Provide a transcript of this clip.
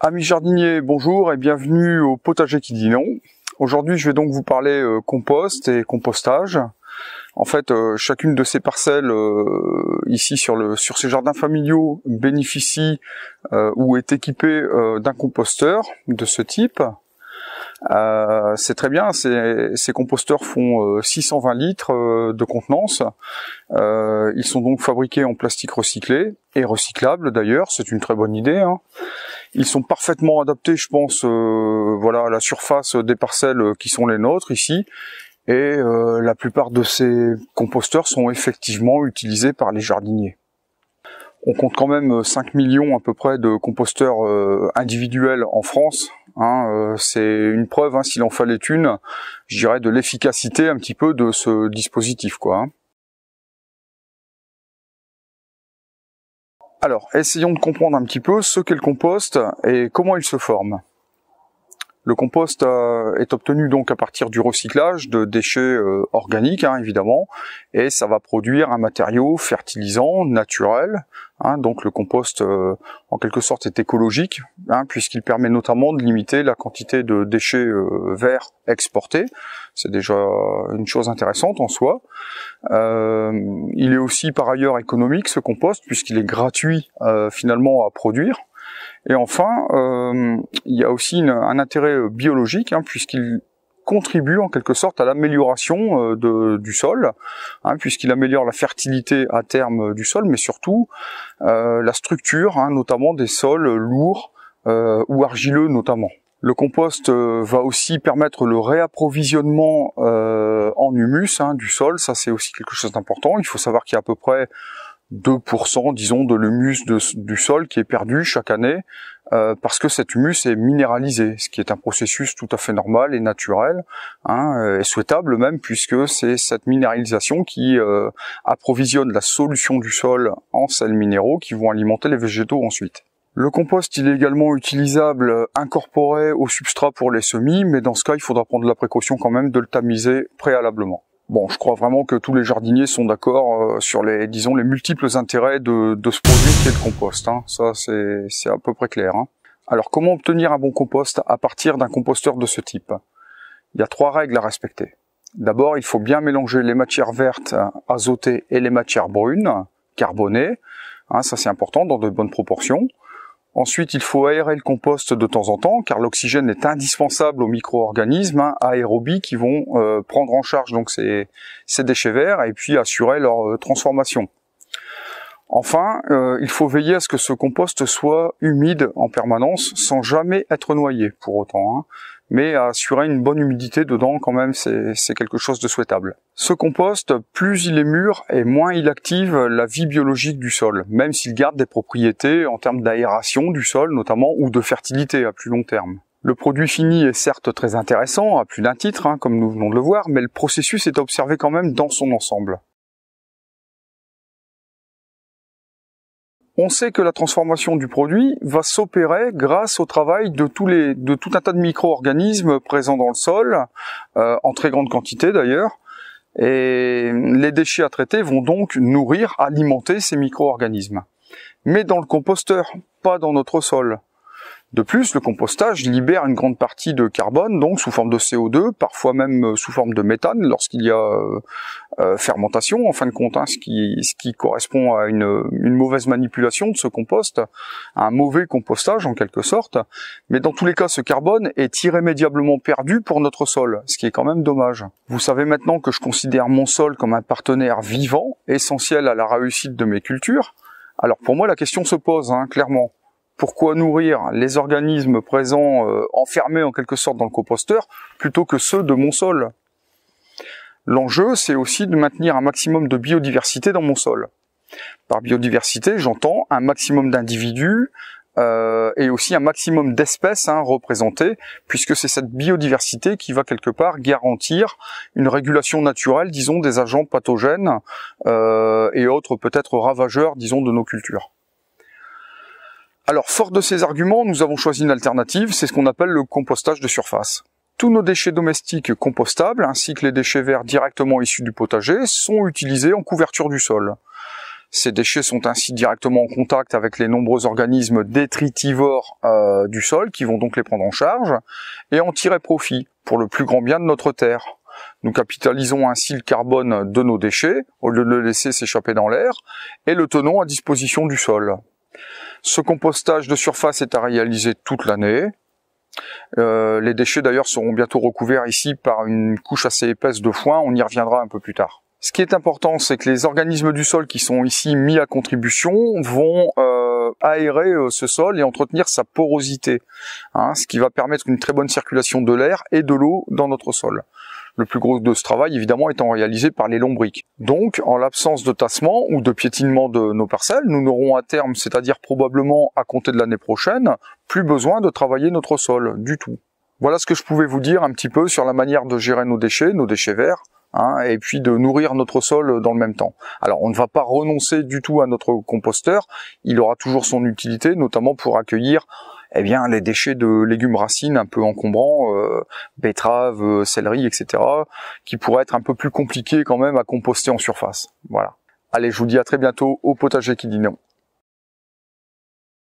Amis jardiniers, bonjour et bienvenue au potager qui dit non. Aujourd'hui, je vais donc vous parler euh, compost et compostage. En fait, euh, chacune de ces parcelles euh, ici sur, le, sur ces jardins familiaux bénéficie ou est équipée d'un composteur de ce type. Euh, c'est très bien, ces, composteurs font 620 euh, litres euh, de contenance. ils sont donc fabriqués en plastique recyclé et recyclable d'ailleurs, c'est une très bonne idée. Hein. Ils sont parfaitement adaptés, je pense, voilà, à la surface des parcelles qui sont les nôtres ici. Et la plupart de ces composteurs sont effectivement utilisés par les jardiniers. On compte quand même 5 millions à peu près de composteurs individuels en France, Hein, euh, c'est une preuve, hein, s'il en fallait une, je dirais de l'efficacité un petit peu de ce dispositif. quoi. Hein. Alors, essayons de comprendre un petit peu ce qu'est le compost et comment il se forme. Le compost euh, est obtenu donc à partir du recyclage de déchets euh, organiques, hein, évidemment, et ça va produire un matériau fertilisant naturel. Hein. donc le compost, euh, en quelque sorte, est écologique, hein, puisqu'il permet notamment de limiter la quantité de déchets verts exportés. C'est déjà une chose intéressante en soi. il est aussi par ailleurs économique, ce compost, puisqu'il est gratuit finalement à produire. Et enfin, euh, il y a aussi un intérêt euh, biologique, hein, puisqu'il contribue en quelque sorte à l'amélioration euh, du sol, hein, puisqu'il améliore la fertilité à terme du sol, mais surtout la structure, hein, notamment des sols lourds ou argileux notamment. Le compost va aussi permettre le réapprovisionnement en humus du sol, ça c'est aussi quelque chose d'important. Il faut savoir qu'il y a à peu près 2%, disons, de l'humus du sol qui est perdu chaque année euh, parce que cet humus est minéralisé, ce qui est un processus tout à fait normal et naturel, hein, euh, et souhaitable même, puisque c'est cette minéralisation qui euh, approvisionne la solution du sol en sels minéraux qui vont alimenter les végétaux ensuite. Le compost, il est également utilisable incorporé au substrat pour les semis, mais dans ce cas, il faudra prendre la précaution quand même de le tamiser préalablement. Bon, je crois vraiment que tous les jardiniers sont d'accord euh, sur les, disons, les multiples intérêts de, ce produit qui est le compost. Hein. Ça, c'est à peu près clair. Hein. Alors, comment obtenir un bon compost à partir d'un composteur de ce type Il y a trois règles à respecter. D'abord, il faut bien mélanger les matières vertes euh, azotées et les matières brunes, carbonées. Hein, ça, c'est important, dans de bonnes proportions. Ensuite, il faut aérer le compost de temps en temps, car l'oxygène est indispensable aux micro-organismes hein, aérobies qui vont euh, prendre en charge donc ces, ces, déchets verts et puis assurer leur euh, transformation. Enfin, euh, il faut veiller à ce que ce compost soit humide en permanence, sans jamais être noyé pour autant. Hein mais assurer une bonne humidité dedans quand même, c'est quelque chose de souhaitable. Ce compost, plus il est mûr et moins il active la vie biologique du sol, même s'il garde des propriétés en termes d'aération du sol notamment ou de fertilité à plus long terme. Le produit fini est certes très intéressant à plus d'un titre, hein, comme nous venons de le voir, mais le processus est observé quand même dans son ensemble. on sait que la transformation du produit va s'opérer grâce au travail de tous les de tout un tas de micro-organismes présents dans le sol, euh, en très grande quantité d'ailleurs. Et les déchets à traiter vont donc nourrir, alimenter ces micro-organismes. Mais dans le composteur, pas dans notre sol. De plus, le compostage libère une grande partie de carbone, donc sous forme de CO2, parfois même euh, sous forme de méthane lorsqu'il y a euh, euh, fermentation, en fin de compte, hein, ce, qui, ce, qui, correspond à une, mauvaise manipulation de ce compost, à un mauvais compostage en quelque sorte. Mais dans tous les cas, ce carbone est irrémédiablement perdu pour notre sol, ce qui est quand même dommage. Vous savez maintenant que je considère mon sol comme un partenaire vivant, essentiel à la réussite de mes cultures. Alors pour moi, la question se pose, hein, clairement pourquoi nourrir les organismes présents euh, enfermés en quelque sorte dans le composteur plutôt que ceux de mon sol L'enjeu, c'est aussi de maintenir un maximum de biodiversité dans mon sol. Par biodiversité, j'entends un maximum d'individus euh, et aussi un maximum d'espèces hein, représentées, puisque c'est cette biodiversité qui va quelque part garantir une régulation naturelle, disons, des agents pathogènes euh, et autres peut-être ravageurs, disons, de nos cultures. Alors, fort de ces arguments, nous avons choisi une alternative, c'est ce qu'on appelle le compostage de surface. Tous nos déchets domestiques compostables, ainsi que les déchets verts directement issus du potager, sont utilisés en couverture du sol. Ces déchets sont ainsi directement en contact avec les nombreux organismes détritivores euh, du sol qui vont donc les prendre en charge et en tirer profit pour le plus grand bien de notre terre. Nous capitalisons ainsi le carbone de nos déchets au lieu de le laisser s'échapper dans l'air et le tenons à disposition du sol. Ce compostage de surface est à réaliser toute l'année. Euh, les déchets d'ailleurs seront bientôt recouverts ici par une couche assez épaisse de foin, on y reviendra un peu plus tard. Ce qui est important, c'est que les organismes du sol qui sont ici mis à contribution vont euh, aérer euh, ce sol et entretenir sa porosité, hein, ce qui va permettre une très bonne circulation de l'air et de l'eau dans notre sol. Le plus gros de ce travail, évidemment, étant réalisé par les lombriques. Donc, en l'absence de tassement ou de piétinement de nos parcelles, nous n'aurons à terme, c'est-à-dire probablement à compter de l'année prochaine, plus besoin de travailler notre sol du tout. Voilà ce que je pouvais vous dire un petit peu sur la manière de gérer nos déchets, nos déchets verts, hein, et puis de nourrir notre sol dans le même temps. Alors on ne va pas renoncer du tout à notre composteur, il aura toujours son utilité, notamment pour accueillir eh bien les déchets de légumes racines un peu encombrants, euh, betteraves, euh, céleri, etc., qui pourraient être un peu plus compliqués quand même à composter en surface. Voilà. Allez, je vous dis à très bientôt au potager qui dit non.